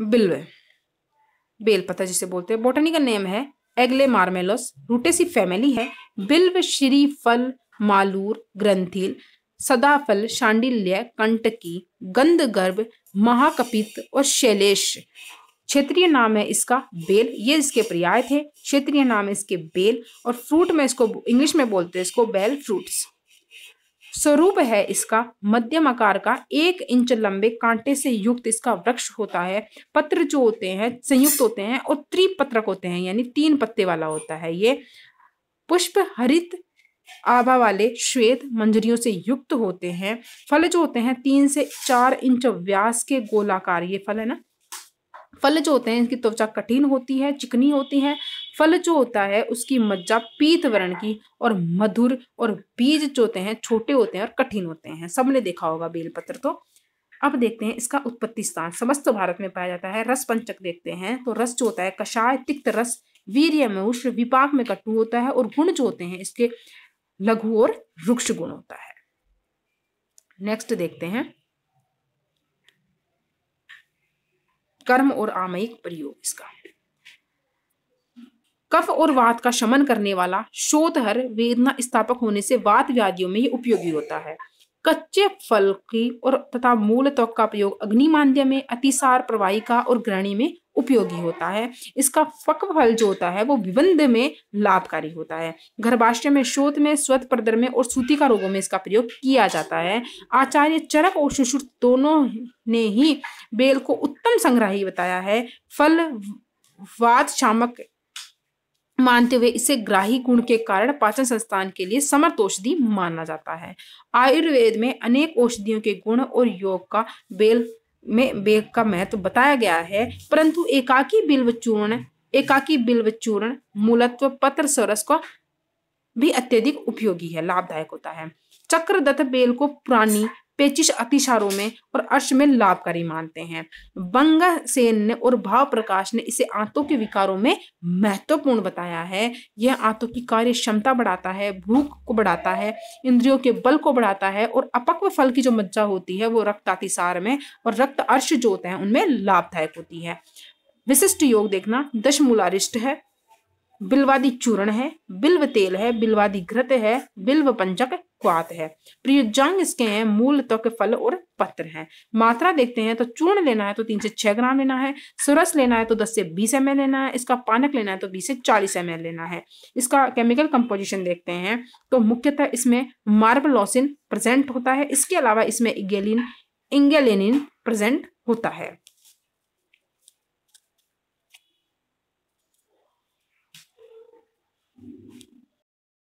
बिल्वे पता जिसे बोलते हैं बोटनी का नेम है एग्ले मार्मेलोस रूटेसी फैमिली है बिल्व श्री फल मालूर ग्रंथिल सदाफल शांडिल्य कंटकी गर्भ महाकपित और शैलेश क्षेत्रीय नाम है इसका बेल ये इसके पर्याय थे क्षेत्रीय नाम है इसके बेल और फ्रूट में इसको इंग्लिश में बोलते हैं इसको बेल फ्रूट्स स्वरूप है इसका मध्यम आकार का एक इंच लंबे कांटे से युक्त इसका वृक्ष होता है पत्र जो होते हैं संयुक्त होते हैं और त्रिपत्रक होते हैं यानी तीन पत्ते वाला होता है ये पुष्प हरित आभा वाले श्वेत मंजरियों से युक्त होते हैं फल जो होते हैं तीन से चार इंच व्यास के गोलाकार ये फल है ना फल जो होते हैं इनकी त्वचा कठिन होती है चिकनी होती है फल जो होता है उसकी मज्जा पीत वर्ण की और मधुर और बीज जो होते हैं छोटे होते हैं और कठिन होते हैं सबने देखा होगा बेलपत्र तो अब देखते हैं इसका उत्पत्ति स्थान समस्त भारत में पाया जाता है रस पंचक देखते हैं तो रस जो होता है कषाय तिक्त रस वीर्य में उष्ण विपाक में कटु होता है और गुण जो होते हैं इसके लघु और रुक्ष गुण होता है नेक्स्ट देखते हैं कर्म और आमयिक प्रयोग इसका कफ और वात का शमन करने वाला शोतहर वेदना स्थापक होने से वात व्याधियों में ये उपयोगी होता है कच्चे फल की और तथा मूल त्वक का प्रयोग अग्निमांद्य में अतिसार प्रवाहिका और ग्रहणी में उपयोगी होता है इसका फक फल जो होता है वो विबंध में लाभकारी होता है गर्भाशय में शोध में स्वत प्रदर में और सूतिका रोगों में इसका प्रयोग किया जाता है आचार्य चरक और सुश्रुत दोनों ने ही बेल को उत्तम संग्राही बताया है फल वाद शामक मानते हुए इसे ग्राही गुण के कारण पाचन संस्थान के लिए समर्थ औषधि माना जाता है आयुर्वेद में अनेक औषधियों के गुण और योग का बेल में बेग का महत्व तो बताया गया है परंतु एकाकी बिल्व चूर्ण एकाकी बिल्व चूर्ण मूलत्व पत्र सरस का भी अत्यधिक उपयोगी है लाभदायक होता है चक्रदत्त बेल को पुरानी पेचिश अतिशारों में और अर्श में लाभकारी मानते हैं बंग सेन ने और भाव प्रकाश ने इसे आंतों के विकारों में महत्वपूर्ण बताया है यह आंतों की कार्य क्षमता बढ़ाता है भूख को बढ़ाता है इंद्रियों के बल को बढ़ाता है और अपक्व फल की जो मज्जा होती है वो रक्त अतिसार में और रक्त अर्श जो होते हैं उनमें लाभदायक होती है विशिष्ट योग देखना दशमूलारिष्ट है बिल्वादी चूर्ण है बिल्व तेल है बिल्वादी घृत है बिल्व पंचक क्वात है प्रियुजांग इसके हैं मूल तक तो फल और पत्र हैं मात्रा देखते हैं तो चूर्ण लेना है तो तीन से छह ग्राम लेना है सुरस लेना है तो दस से बीस एम लेना है इसका पानक लेना है तो बीस से चालीस एम लेना है इसका केमिकल कंपोजिशन देखते हैं तो मुख्यतः इसमें मार्बलोसिन प्रेजेंट होता है इसके अलावा इसमें इगेलिन इंगेलिन प्रेजेंट होता है